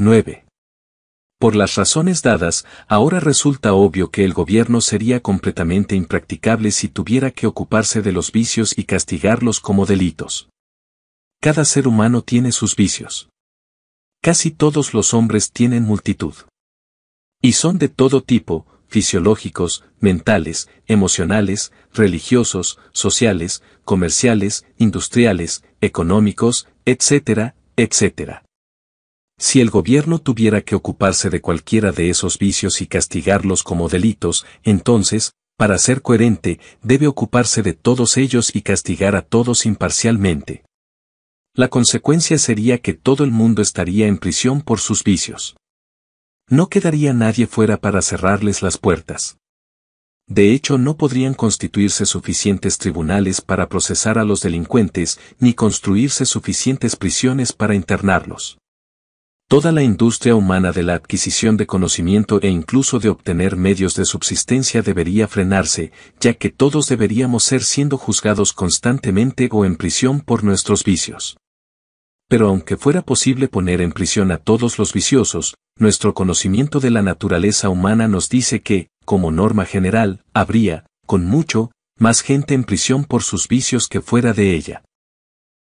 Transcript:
9. Por las razones dadas, ahora resulta obvio que el gobierno sería completamente impracticable si tuviera que ocuparse de los vicios y castigarlos como delitos. Cada ser humano tiene sus vicios. Casi todos los hombres tienen multitud. Y son de todo tipo, fisiológicos, mentales, emocionales, religiosos, sociales, comerciales, industriales, económicos, etcétera, etcétera. Si el gobierno tuviera que ocuparse de cualquiera de esos vicios y castigarlos como delitos, entonces, para ser coherente, debe ocuparse de todos ellos y castigar a todos imparcialmente. La consecuencia sería que todo el mundo estaría en prisión por sus vicios. No quedaría nadie fuera para cerrarles las puertas. De hecho, no podrían constituirse suficientes tribunales para procesar a los delincuentes, ni construirse suficientes prisiones para internarlos. Toda la industria humana de la adquisición de conocimiento e incluso de obtener medios de subsistencia debería frenarse, ya que todos deberíamos ser siendo juzgados constantemente o en prisión por nuestros vicios. Pero aunque fuera posible poner en prisión a todos los viciosos, nuestro conocimiento de la naturaleza humana nos dice que, como norma general, habría, con mucho, más gente en prisión por sus vicios que fuera de ella.